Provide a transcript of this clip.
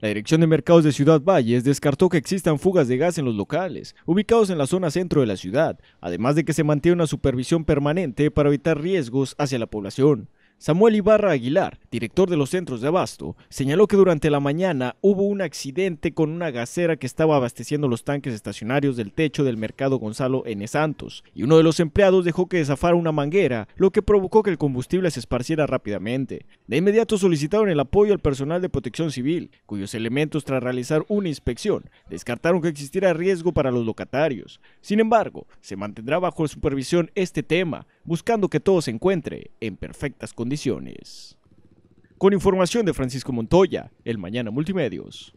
La Dirección de Mercados de Ciudad Valles descartó que existan fugas de gas en los locales, ubicados en la zona centro de la ciudad, además de que se mantiene una supervisión permanente para evitar riesgos hacia la población. Samuel Ibarra Aguilar, director de los centros de abasto, señaló que durante la mañana hubo un accidente con una gasera que estaba abasteciendo los tanques estacionarios del techo del mercado Gonzalo N. Santos, y uno de los empleados dejó que desafara una manguera, lo que provocó que el combustible se esparciera rápidamente. De inmediato solicitaron el apoyo al personal de protección civil, cuyos elementos tras realizar una inspección descartaron que existiera riesgo para los locatarios. Sin embargo, se mantendrá bajo supervisión este tema, buscando que todo se encuentre en perfectas condiciones. Con información de Francisco Montoya, el Mañana Multimedios.